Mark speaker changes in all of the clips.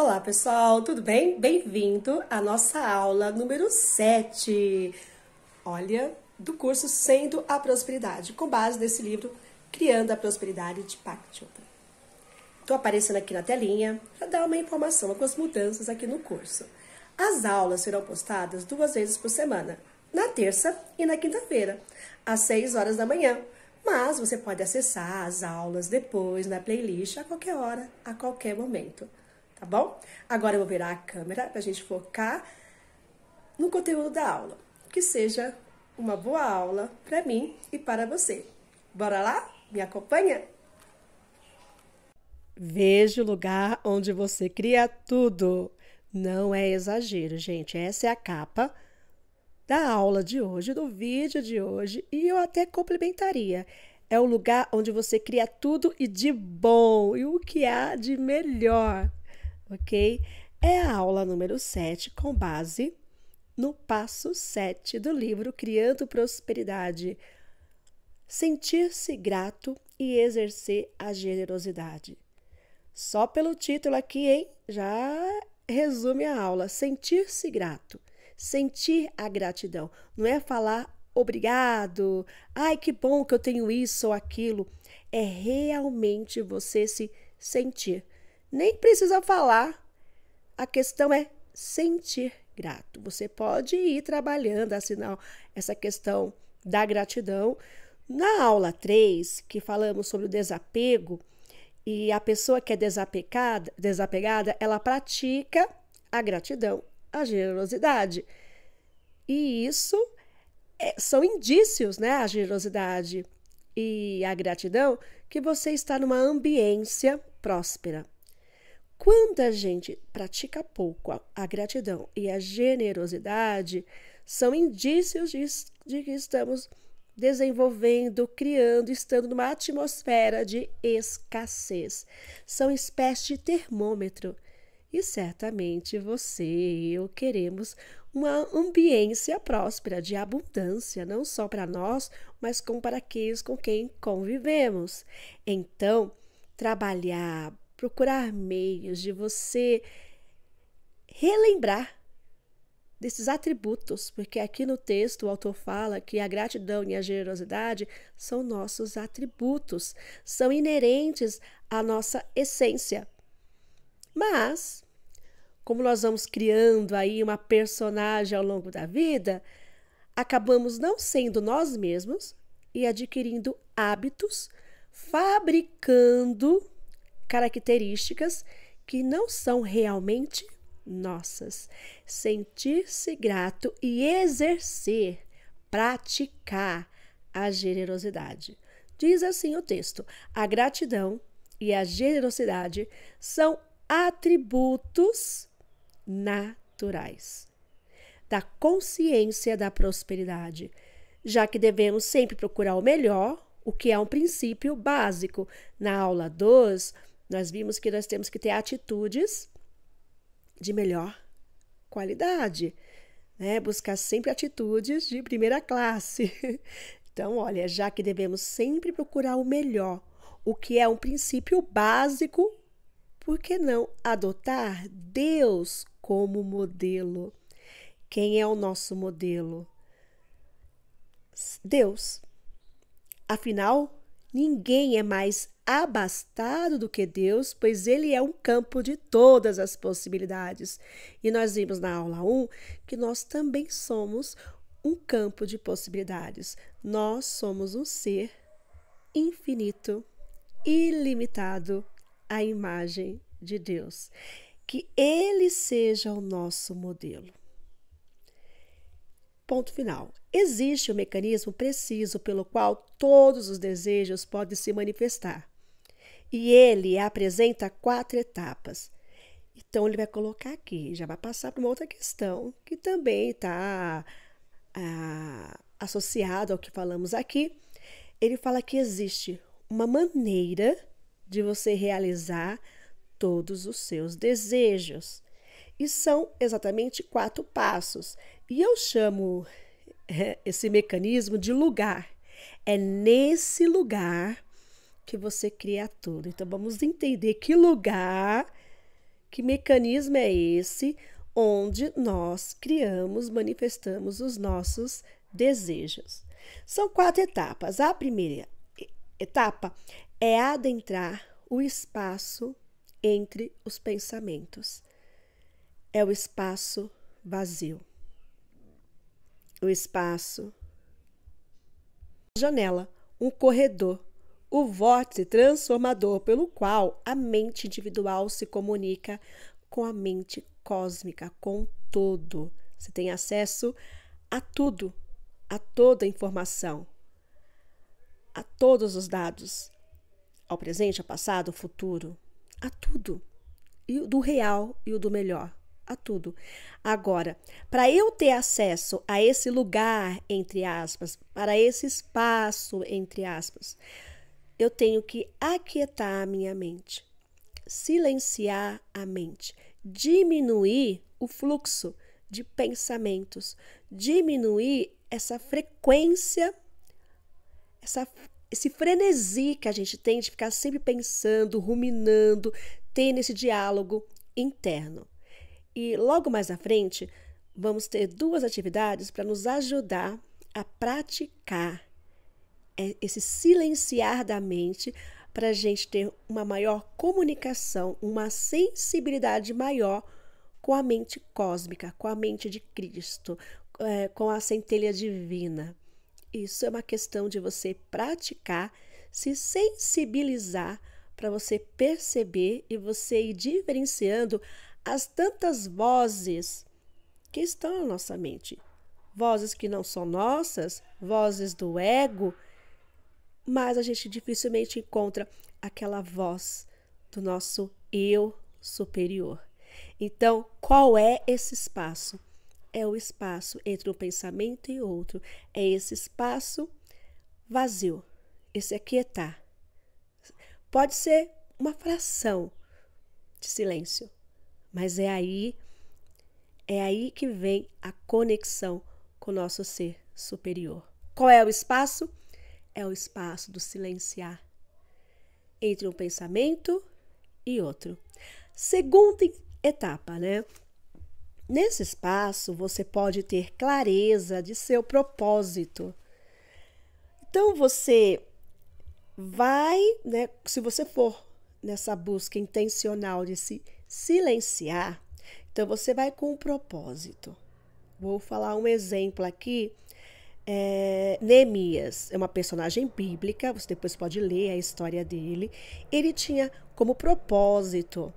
Speaker 1: Olá, pessoal, tudo bem? Bem-vindo à nossa aula número 7. Olha, do curso Sendo a Prosperidade, com base nesse livro Criando a Prosperidade de Pak Chopra. Estou aparecendo aqui na telinha para dar uma informação, as mudanças aqui no curso. As aulas serão postadas duas vezes por semana, na terça e na quinta-feira, às 6 horas da manhã. Mas você pode acessar as aulas depois na playlist a qualquer hora, a qualquer momento tá bom? Agora eu vou virar a câmera para a gente focar no conteúdo da aula. Que seja uma boa aula para mim e para você. Bora lá? Me acompanha? Veja o lugar onde você cria tudo. Não é exagero, gente. Essa é a capa da aula de hoje, do vídeo de hoje, e eu até complementaria. É o lugar onde você cria tudo e de bom, e o que há de melhor ok? É a aula número 7, com base no passo 7 do livro Criando Prosperidade. Sentir-se grato e exercer a generosidade. Só pelo título aqui, hein? Já resume a aula. Sentir-se grato. Sentir a gratidão. Não é falar obrigado, ai que bom que eu tenho isso ou aquilo. É realmente você se sentir nem precisa falar. A questão é sentir grato. Você pode ir trabalhando assinar essa questão da gratidão. Na aula 3, que falamos sobre o desapego, e a pessoa que é desapegada, desapegada, ela pratica a gratidão, a generosidade. E isso é, são indícios, né? A generosidade e a gratidão que você está numa ambiência próspera. Quando a gente pratica pouco a, a gratidão e a generosidade, são indícios de, de que estamos desenvolvendo, criando, estando numa atmosfera de escassez. São espécies de termômetro. E certamente você e eu queremos uma ambiência próspera, de abundância, não só para nós, mas como para aqueles com quem convivemos. Então, trabalhar procurar meios de você relembrar desses atributos, porque aqui no texto o autor fala que a gratidão e a generosidade são nossos atributos, são inerentes à nossa essência. Mas, como nós vamos criando aí uma personagem ao longo da vida, acabamos não sendo nós mesmos e adquirindo hábitos, fabricando características que não são realmente nossas. Sentir-se grato e exercer, praticar a generosidade. Diz assim o texto: a gratidão e a generosidade são atributos naturais da consciência da prosperidade, já que devemos sempre procurar o melhor, o que é um princípio básico. Na aula 2, nós vimos que nós temos que ter atitudes de melhor qualidade, né? Buscar sempre atitudes de primeira classe. Então, olha, já que devemos sempre procurar o melhor, o que é um princípio básico, por que não adotar Deus como modelo? Quem é o nosso modelo? Deus. Afinal, ninguém é mais abastado do que Deus, pois ele é um campo de todas as possibilidades. E nós vimos na aula 1 que nós também somos um campo de possibilidades. Nós somos um ser infinito, ilimitado à imagem de Deus. Que ele seja o nosso modelo. Ponto final. Existe um mecanismo preciso pelo qual todos os desejos podem se manifestar e ele apresenta quatro etapas. Então, ele vai colocar aqui, já vai passar para uma outra questão, que também está ah, associado ao que falamos aqui. Ele fala que existe uma maneira de você realizar todos os seus desejos. E são exatamente quatro passos. E eu chamo eh, esse mecanismo de lugar. É nesse lugar que você cria tudo. Então vamos entender que lugar, que mecanismo é esse onde nós criamos, manifestamos os nossos desejos. São quatro etapas. A primeira etapa é adentrar o espaço entre os pensamentos. É o espaço vazio. O espaço janela, um corredor o vórtice transformador pelo qual a mente individual se comunica com a mente cósmica, com todo. Você tem acesso a tudo, a toda a informação, a todos os dados, ao presente, ao passado, ao futuro, a tudo. E o do real e o do melhor, a tudo. Agora, para eu ter acesso a esse lugar, entre aspas, para esse espaço, entre aspas, eu tenho que aquietar a minha mente, silenciar a mente, diminuir o fluxo de pensamentos, diminuir essa frequência, essa, esse frenesi que a gente tem de ficar sempre pensando, ruminando, tendo esse diálogo interno. E logo mais à frente, vamos ter duas atividades para nos ajudar a praticar é esse silenciar da mente para a gente ter uma maior comunicação, uma sensibilidade maior com a mente cósmica, com a mente de Cristo, é, com a centelha divina. Isso é uma questão de você praticar, se sensibilizar para você perceber e você ir diferenciando as tantas vozes que estão na nossa mente. Vozes que não são nossas, vozes do ego mas a gente dificilmente encontra aquela voz do nosso eu superior. Então, qual é esse espaço? É o espaço entre um pensamento e outro, é esse espaço vazio, esse aquietar. É tá. Pode ser uma fração de silêncio, mas é aí é aí que vem a conexão com o nosso ser superior. Qual é o espaço? é o espaço do silenciar entre um pensamento e outro. Segunda etapa, né? Nesse espaço você pode ter clareza de seu propósito. Então você vai, né, se você for nessa busca intencional de se silenciar, então você vai com um propósito. Vou falar um exemplo aqui é, Neemias é uma personagem bíblica, você depois pode ler a história dele. Ele tinha como propósito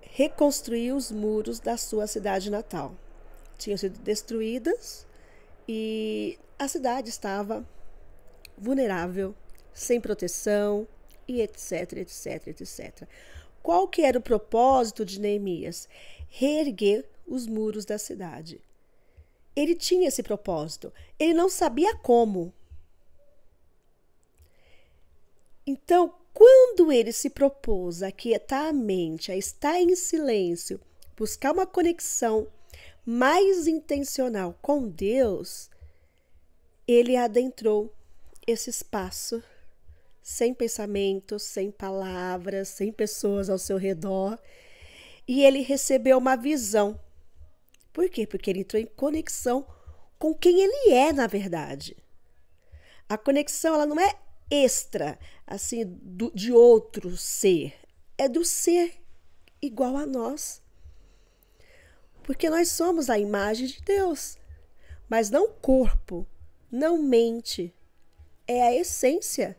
Speaker 1: reconstruir os muros da sua cidade natal. Tinham sido destruídas e a cidade estava vulnerável, sem proteção e etc, etc, etc. Qual que era o propósito de Neemias? Reerguer os muros da cidade. Ele tinha esse propósito. Ele não sabia como. Então, quando ele se propôs a quietar a mente, a estar em silêncio, buscar uma conexão mais intencional com Deus, ele adentrou esse espaço sem pensamentos, sem palavras, sem pessoas ao seu redor, e ele recebeu uma visão por quê? Porque ele entrou em conexão com quem ele é, na verdade. A conexão, ela não é extra, assim, do, de outro ser. É do ser igual a nós. Porque nós somos a imagem de Deus, mas não corpo, não mente. É a essência.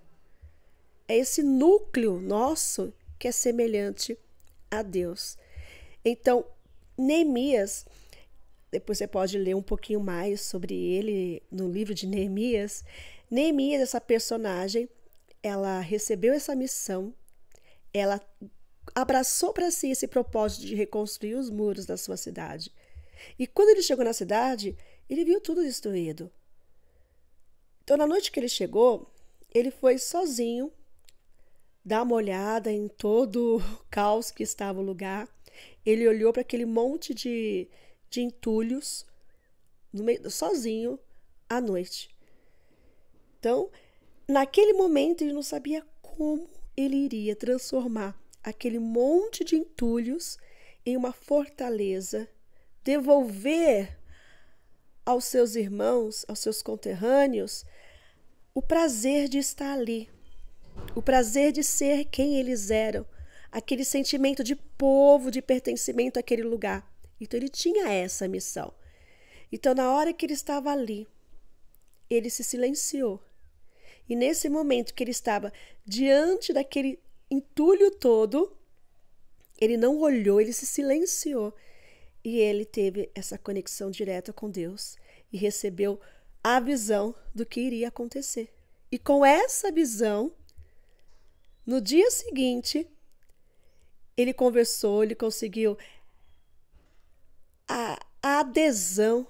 Speaker 1: É esse núcleo nosso que é semelhante a Deus. Então, Neemias depois você pode ler um pouquinho mais sobre ele no livro de Neemias. Neemias, essa personagem, ela recebeu essa missão, ela abraçou para si esse propósito de reconstruir os muros da sua cidade. E quando ele chegou na cidade, ele viu tudo destruído. Então, na noite que ele chegou, ele foi sozinho dar uma olhada em todo o caos que estava o lugar. Ele olhou para aquele monte de, de entulhos meio, sozinho à noite. Então, naquele momento ele não sabia como ele iria transformar aquele monte de entulhos em uma fortaleza, devolver aos seus irmãos, aos seus conterrâneos, o prazer de estar ali, o prazer de ser quem eles eram, aquele sentimento de povo, de pertencimento àquele lugar. Então ele tinha essa missão. Então, na hora que ele estava ali, ele se silenciou. E nesse momento que ele estava diante daquele entulho todo, ele não olhou, ele se silenciou. E ele teve essa conexão direta com Deus e recebeu a visão do que iria acontecer. E com essa visão, no dia seguinte, ele conversou, ele conseguiu a, adesão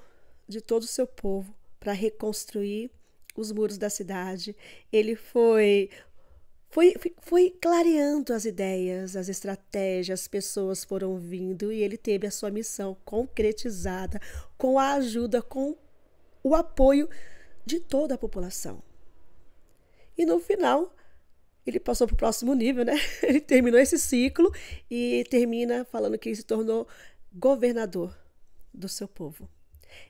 Speaker 1: de todo o seu povo para reconstruir os muros da cidade. Ele foi foi, foi clareando as ideias, as estratégias, as pessoas foram vindo e ele teve a sua missão concretizada com a ajuda, com o apoio de toda a população. E no final, ele passou para o próximo nível, né? Ele terminou esse ciclo e termina falando que ele se tornou governador do seu povo.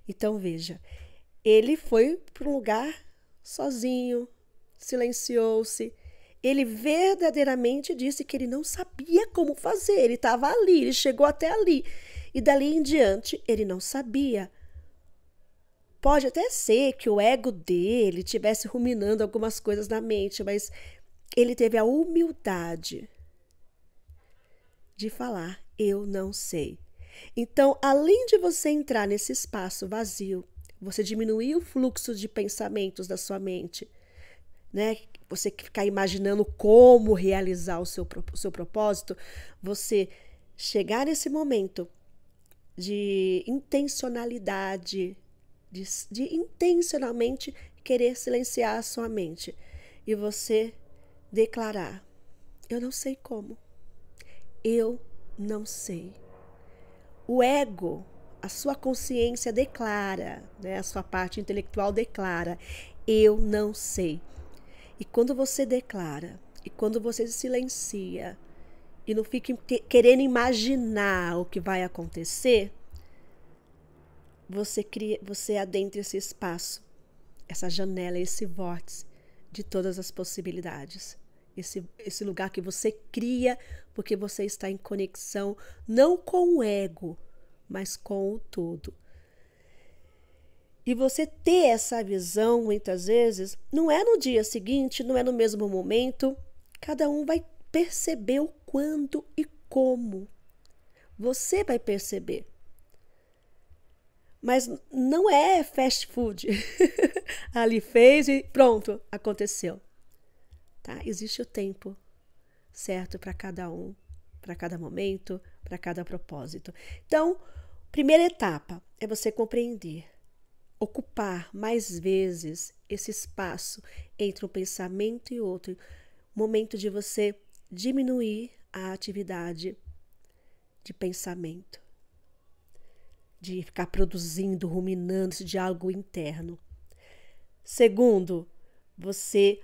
Speaker 1: Então veja, ele foi para um lugar sozinho, silenciou-se. Ele verdadeiramente disse que ele não sabia como fazer, ele estava ali, ele chegou até ali. E dali em diante, ele não sabia. Pode até ser que o ego dele tivesse ruminando algumas coisas na mente, mas ele teve a humildade de falar: Eu não sei. Então, além de você entrar nesse espaço vazio, você diminuir o fluxo de pensamentos da sua mente, né? Você ficar imaginando como realizar o seu, o seu propósito, você chegar nesse momento de intencionalidade, de, de intencionalmente querer silenciar a sua mente e você declarar: Eu não sei como, eu não sei o ego, a sua consciência declara, né, a sua parte intelectual declara: eu não sei. E quando você declara, e quando você silencia, e não fica querendo imaginar o que vai acontecer, você cria, você adentra esse espaço, essa janela, esse vórtice de todas as possibilidades. Esse, esse lugar que você cria porque você está em conexão não com o ego, mas com o todo. E você ter essa visão, muitas vezes, não é no dia seguinte, não é no mesmo momento. Cada um vai perceber o quando e como. Você vai perceber. Mas não é fast food. Ali fez e pronto, aconteceu. Tá? Existe o tempo certo para cada um, para cada momento, para cada propósito. Então, primeira etapa é você compreender, ocupar mais vezes esse espaço entre um pensamento e outro, momento de você diminuir a atividade de pensamento, de ficar produzindo, ruminando esse diálogo interno. Segundo, você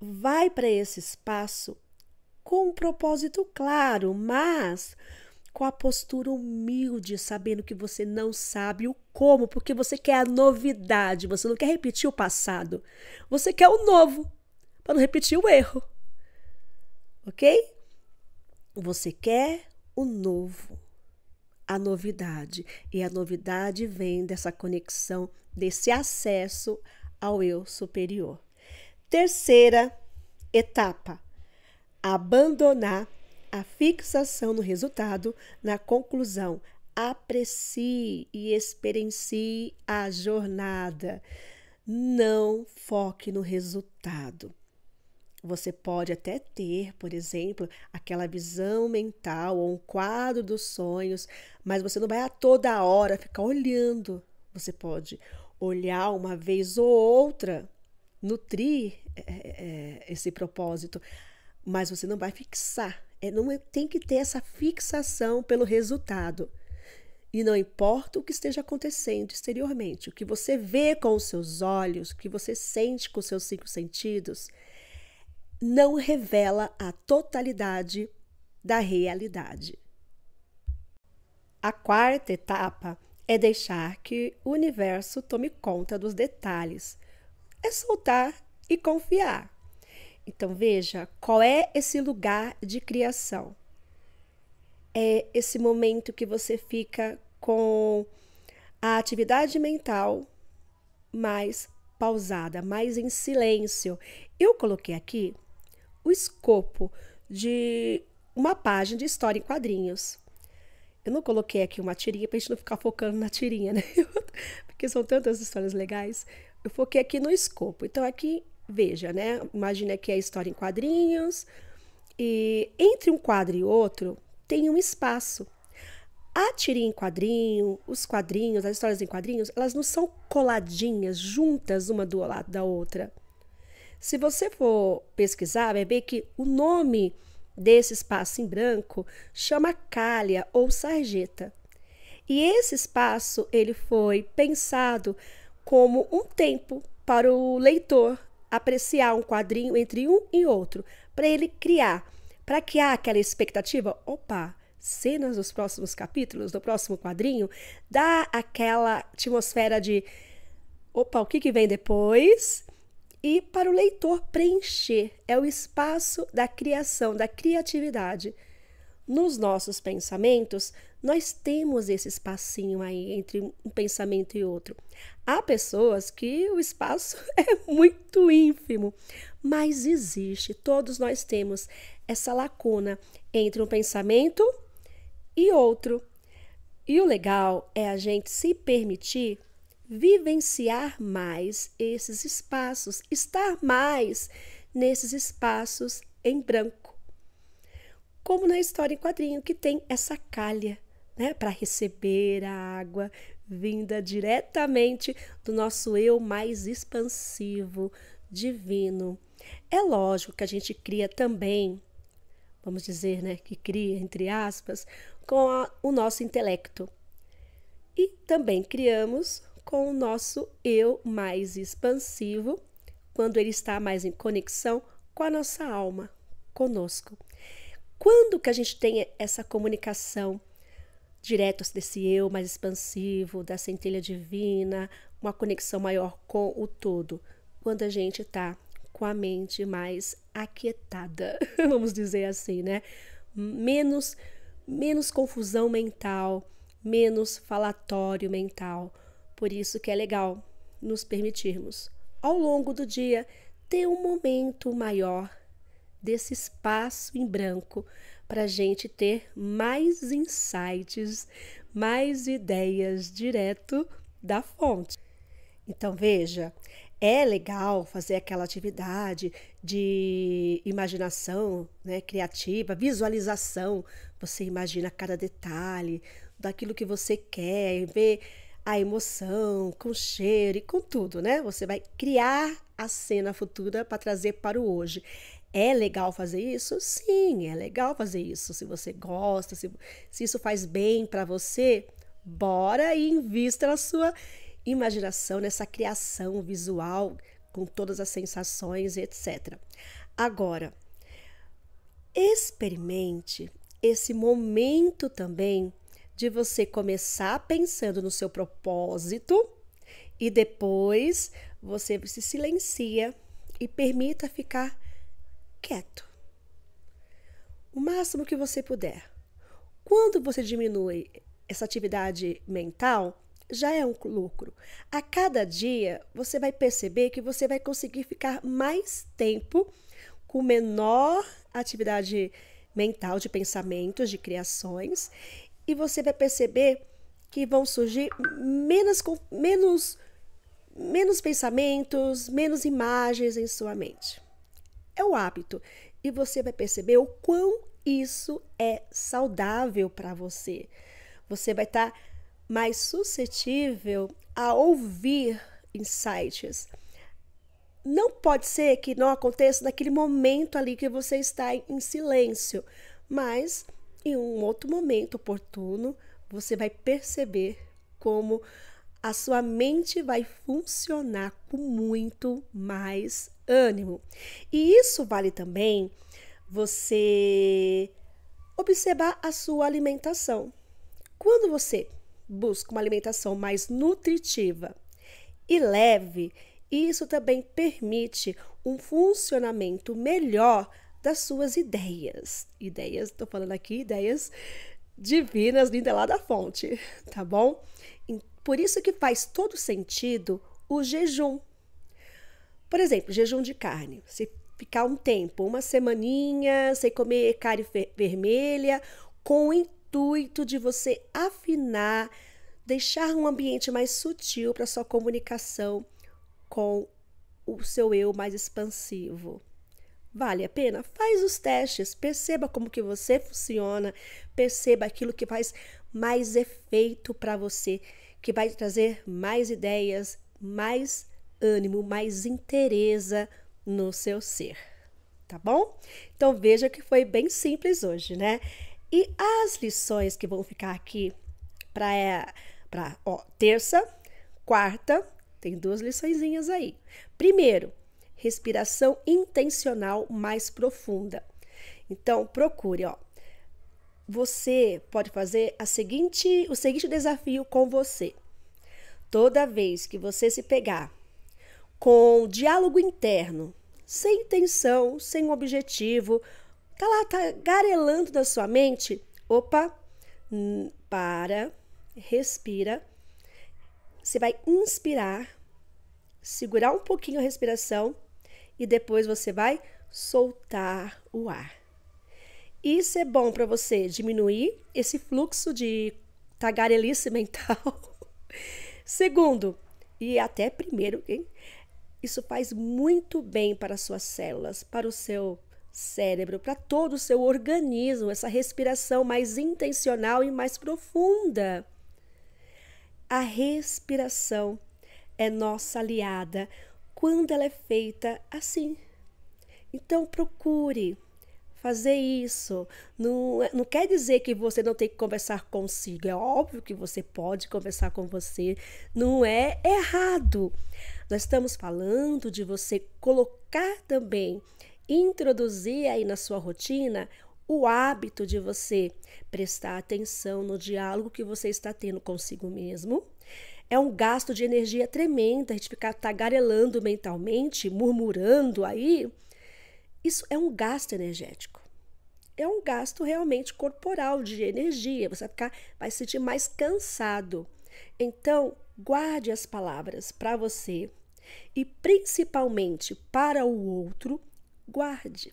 Speaker 1: vai para esse espaço com um propósito claro, mas com a postura humilde, sabendo que você não sabe o como, porque você quer a novidade, você não quer repetir o passado, você quer o novo, para não repetir o erro. Ok? Você quer o novo, a novidade. E a novidade vem dessa conexão, desse acesso ao eu superior. Terceira etapa: abandonar a fixação no resultado na conclusão. Aprecie e experiencie a jornada. Não foque no resultado. Você pode até ter, por exemplo, aquela visão mental ou um quadro dos sonhos, mas você não vai a toda hora ficar olhando. Você pode olhar uma vez ou outra nutrir é, é, é, esse propósito, mas você não vai fixar. É, não é, tem que ter essa fixação pelo resultado. E não importa o que esteja acontecendo exteriormente, o que você vê com os seus olhos, o que você sente com os seus cinco sentidos, não revela a totalidade da realidade. A quarta etapa é deixar que o universo tome conta dos detalhes, é soltar e confiar. Então veja qual é esse lugar de criação. É esse momento que você fica com a atividade mental mais pausada, mais em silêncio. Eu coloquei aqui o escopo de uma página de história em quadrinhos. Eu não coloquei aqui uma tirinha para a gente não ficar focando na tirinha, né? Porque são tantas histórias legais. Eu foquei aqui no escopo. Então, aqui, veja, né? Imagina que é história em quadrinhos. E entre um quadro e outro tem um espaço. A tirinha em quadrinho, os quadrinhos, as histórias em quadrinhos, elas não são coladinhas, juntas uma do lado da outra. Se você for pesquisar, vai ver que o nome desse espaço em branco chama calha ou sarjeta. E esse espaço ele foi pensado como um tempo para o leitor apreciar um quadrinho entre um e outro, para ele criar, para criar aquela expectativa, opa, cenas dos próximos capítulos, do próximo quadrinho, dá aquela atmosfera de opa, o que, que vem depois? E para o leitor preencher, é o espaço da criação, da criatividade. Nos nossos pensamentos, nós temos esse espacinho aí entre um pensamento e outro. Há pessoas que o espaço é muito ínfimo, mas existe, todos nós temos essa lacuna entre um pensamento e outro. E o legal é a gente se permitir vivenciar mais esses espaços, estar mais nesses espaços em branco. Como na história em quadrinho, que tem essa calha né, para receber a água vinda diretamente do nosso eu mais expansivo, divino. É lógico que a gente cria também, vamos dizer, né, que cria entre aspas, com a, o nosso intelecto. E também criamos com o nosso eu mais expansivo, quando ele está mais em conexão com a nossa alma, conosco. Quando que a gente tem essa comunicação direto desse eu mais expansivo, da centelha divina, uma conexão maior com o todo, quando a gente está com a mente mais aquietada, vamos dizer assim, né? Menos menos confusão mental, menos falatório mental. Por isso que é legal nos permitirmos ao longo do dia ter um momento maior desse espaço em branco para a gente ter mais insights, mais ideias direto da fonte. Então veja, é legal fazer aquela atividade de imaginação né, criativa, visualização. Você imagina cada detalhe daquilo que você quer, vê a emoção, com cheiro e com tudo, né? Você vai criar a cena futura para trazer para o hoje. É legal fazer isso? Sim, é legal fazer isso. Se você gosta, se, se isso faz bem para você, bora e invista na sua imaginação, nessa criação visual com todas as sensações, etc. Agora, experimente esse momento também de você começar pensando no seu propósito e depois você se silencia e permita ficar quieto. O máximo que você puder. Quando você diminui essa atividade mental, já é um lucro. A cada dia você vai perceber que você vai conseguir ficar mais tempo com menor atividade mental de pensamentos, de criações, e você vai perceber que vão surgir menos menos menos pensamentos, menos imagens em sua mente é o hábito. E você vai perceber o quão isso é saudável para você. Você vai estar tá mais suscetível a ouvir insights. Não pode ser que não aconteça naquele momento ali que você está em silêncio, mas em um outro momento oportuno, você vai perceber como a sua mente vai funcionar com muito mais ânimo. E isso vale também você observar a sua alimentação. Quando você busca uma alimentação mais nutritiva e leve, isso também permite um funcionamento melhor das suas ideias. Ideias, estou falando aqui, ideias divinas, linda lá da fonte, tá bom? Por isso que faz todo sentido o jejum. Por exemplo, jejum de carne. Se ficar um tempo, uma semaninha, sem comer carne vermelha, com o intuito de você afinar, deixar um ambiente mais sutil para sua comunicação com o seu eu mais expansivo. Vale a pena? Faz os testes, perceba como que você funciona, perceba aquilo que faz mais efeito para você que vai trazer mais ideias, mais ânimo, mais interesa no seu ser, tá bom? Então veja que foi bem simples hoje, né? E as lições que vão ficar aqui para é, para terça, quarta, tem duas liçõezinhas aí. Primeiro, respiração intencional mais profunda. Então procure, ó, você pode fazer a seguinte, o seguinte desafio com você. Toda vez que você se pegar com diálogo interno, sem intenção, sem objetivo, tá lá, tá garelando na sua mente, opa, hum, para, respira. Você vai inspirar, segurar um pouquinho a respiração e depois você vai soltar o ar. Isso é bom para você diminuir esse fluxo de tagarelice mental. Segundo, e até primeiro, hein? isso faz muito bem para as suas células, para o seu cérebro, para todo o seu organismo, essa respiração mais intencional e mais profunda. A respiração é nossa aliada quando ela é feita assim. Então procure fazer isso. Não, é, não quer dizer que você não tem que conversar consigo. É óbvio que você pode conversar com você. Não é errado. Nós estamos falando de você colocar também, introduzir aí na sua rotina o hábito de você prestar atenção no diálogo que você está tendo consigo mesmo. É um gasto de energia tremenda a gente ficar tagarelando mentalmente, murmurando aí isso é um gasto energético. É um gasto realmente corporal de energia. Você vai ficar, vai se sentir mais cansado. Então, guarde as palavras para você e principalmente para o outro, guarde.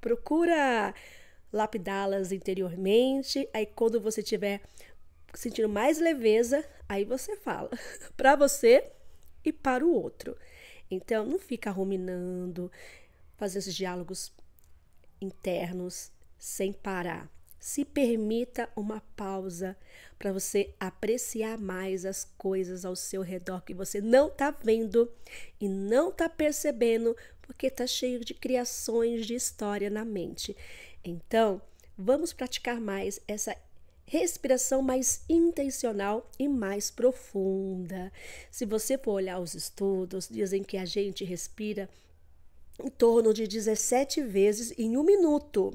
Speaker 1: Procura lapidá-las interiormente, aí quando você tiver sentindo mais leveza, aí você fala para você e para o outro. Então não fica ruminando, fazer esses diálogos internos sem parar. Se permita uma pausa para você apreciar mais as coisas ao seu redor que você não está vendo e não está percebendo, porque está cheio de criações de história na mente. Então, vamos praticar mais essa respiração mais intencional e mais profunda. Se você for olhar os estudos, dizem que a gente respira em torno de 17 vezes em um minuto.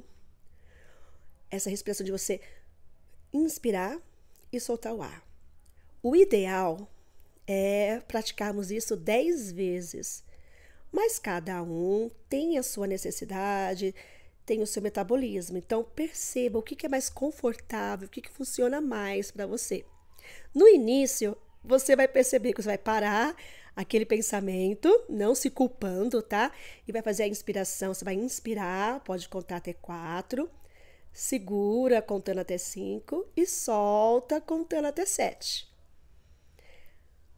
Speaker 1: Essa respiração de você inspirar e soltar o ar. O ideal é praticarmos isso 10 vezes, mas cada um tem a sua necessidade, tem o seu metabolismo. Então, perceba o que é mais confortável, o que funciona mais para você. No início, você vai perceber que você vai parar aquele pensamento, não se culpando, tá? E vai fazer a inspiração, você vai inspirar, pode contar até quatro, segura contando até cinco e solta contando até sete.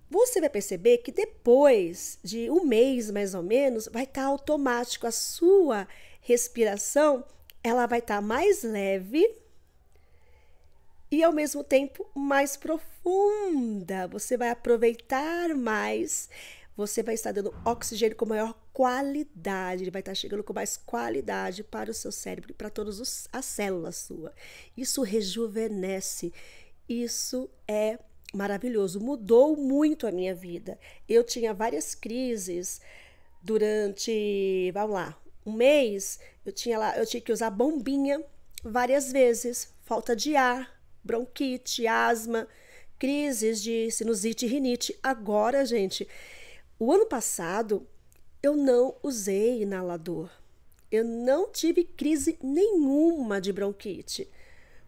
Speaker 1: Você vai perceber que depois de um mês mais ou menos, vai estar tá automático a sua respiração, ela vai estar tá mais leve e ao mesmo tempo mais profunda profunda, você vai aproveitar mais, você vai estar dando oxigênio com maior qualidade, ele vai estar chegando com mais qualidade para o seu cérebro e para todas as células sua. Isso rejuvenesce, isso é maravilhoso, mudou muito a minha vida. Eu tinha várias crises durante, vamos lá, um mês, eu tinha lá, eu tinha que usar bombinha várias vezes, falta de ar, bronquite, asma, crises de sinusite e rinite. Agora, gente, o ano passado eu não usei inalador. Eu não tive crise nenhuma de bronquite.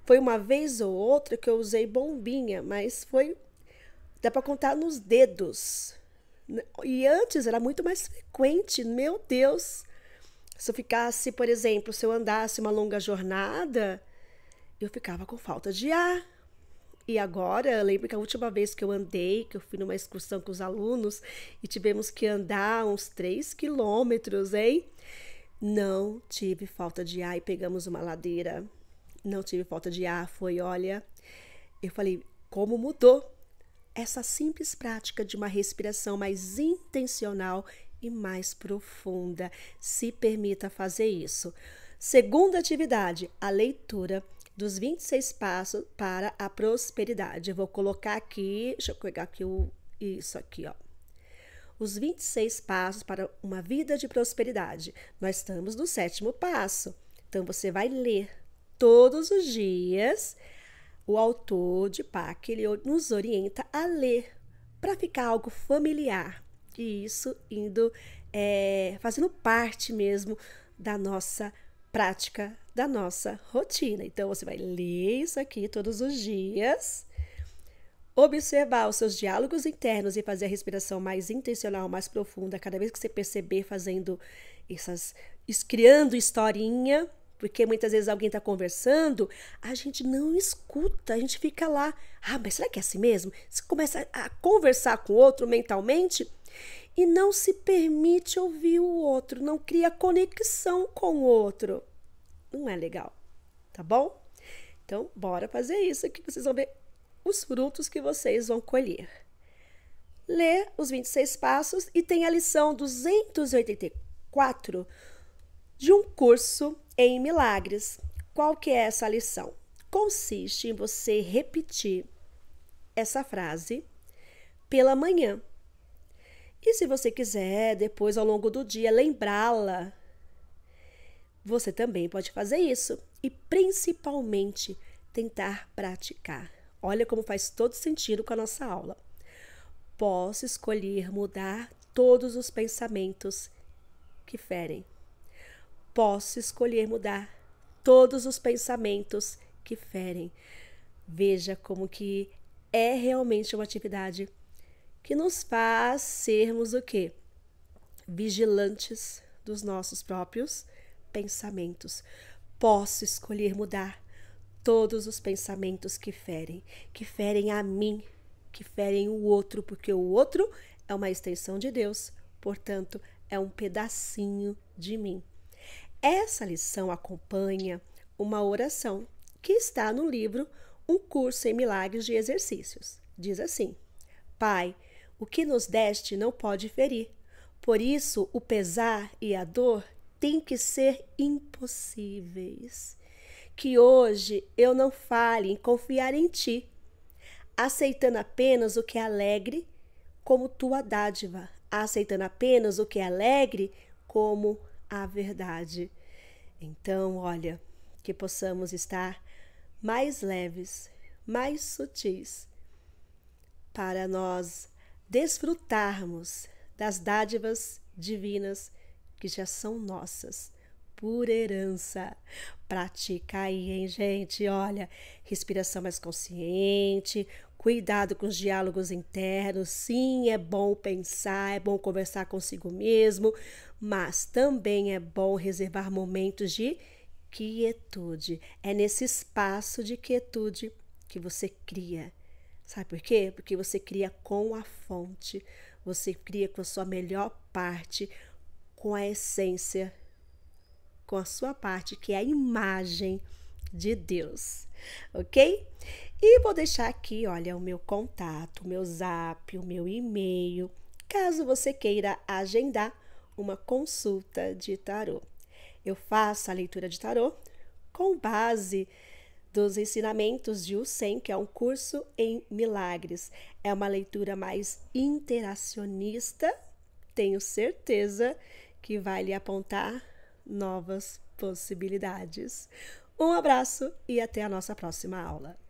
Speaker 1: Foi uma vez ou outra que eu usei bombinha, mas foi dá para contar nos dedos. E antes era muito mais frequente. Meu Deus! Se eu ficasse, por exemplo, se eu andasse uma longa jornada, eu ficava com falta de ar, e agora, eu lembro que a última vez que eu andei, que eu fui numa excursão com os alunos e tivemos que andar uns 3 quilômetros, hein? Não tive falta de ar e pegamos uma ladeira. Não tive falta de ar, foi, olha. Eu falei, como mudou essa simples prática de uma respiração mais intencional e mais profunda. Se permita fazer isso. Segunda atividade, a leitura dos 26 passos para a prosperidade. Eu vou colocar aqui, deixa eu pegar aqui o, isso aqui, ó. Os 26 passos para uma vida de prosperidade. Nós estamos no sétimo passo. Então você vai ler todos os dias. O autor de PAC ele nos orienta a ler para ficar algo familiar. E isso indo é, fazendo parte mesmo da nossa prática da nossa rotina. Então, você vai ler isso aqui todos os dias, observar os seus diálogos internos e fazer a respiração mais intencional, mais profunda, cada vez que você perceber fazendo essas. criando historinha, porque muitas vezes alguém está conversando, a gente não escuta, a gente fica lá. Ah, mas será que é assim mesmo? Você começa a conversar com o outro mentalmente e não se permite ouvir o outro, não cria conexão com o outro. Não é legal, tá bom? Então, bora fazer isso que vocês vão ver os frutos que vocês vão colher. Lê os 26 passos e tem a lição 284 de um curso em milagres. Qual que é essa lição? Consiste em você repetir essa frase pela manhã. E se você quiser, depois ao longo do dia, lembrá-la, você também pode fazer isso e principalmente tentar praticar. Olha como faz todo sentido com a nossa aula. Posso escolher mudar todos os pensamentos que ferem. Posso escolher mudar todos os pensamentos que ferem. Veja como que é realmente uma atividade que nos faz sermos o quê? Vigilantes dos nossos próprios pensamentos. Posso escolher mudar todos os pensamentos que ferem, que ferem a mim, que ferem o outro, porque o outro é uma extensão de Deus, portanto, é um pedacinho de mim. Essa lição acompanha uma oração que está no livro Um Curso em Milagres de Exercícios. Diz assim: Pai, o que nos deste não pode ferir. Por isso, o pesar e a dor têm que ser impossíveis. Que hoje eu não fale em confiar em ti, aceitando apenas o que é alegre como tua dádiva, aceitando apenas o que é alegre como a verdade. Então, olha, que possamos estar mais leves, mais sutis, para nós desfrutarmos das dádivas divinas que já são nossas por herança. Pratica aí, hein, gente? Olha, respiração mais consciente, cuidado com os diálogos internos. Sim, é bom pensar, é bom conversar consigo mesmo, mas também é bom reservar momentos de quietude. É nesse espaço de quietude que você cria Sabe por quê? Porque você cria com a fonte, você cria com a sua melhor parte, com a essência, com a sua parte, que é a imagem de Deus, ok? E vou deixar aqui, olha, o meu contato, o meu zap, o meu e-mail, caso você queira agendar uma consulta de tarô. Eu faço a leitura de tarô com base dos ensinamentos de Usen, que é um curso em milagres. É uma leitura mais interacionista, tenho certeza que vai lhe apontar novas possibilidades. Um abraço e até a nossa próxima aula.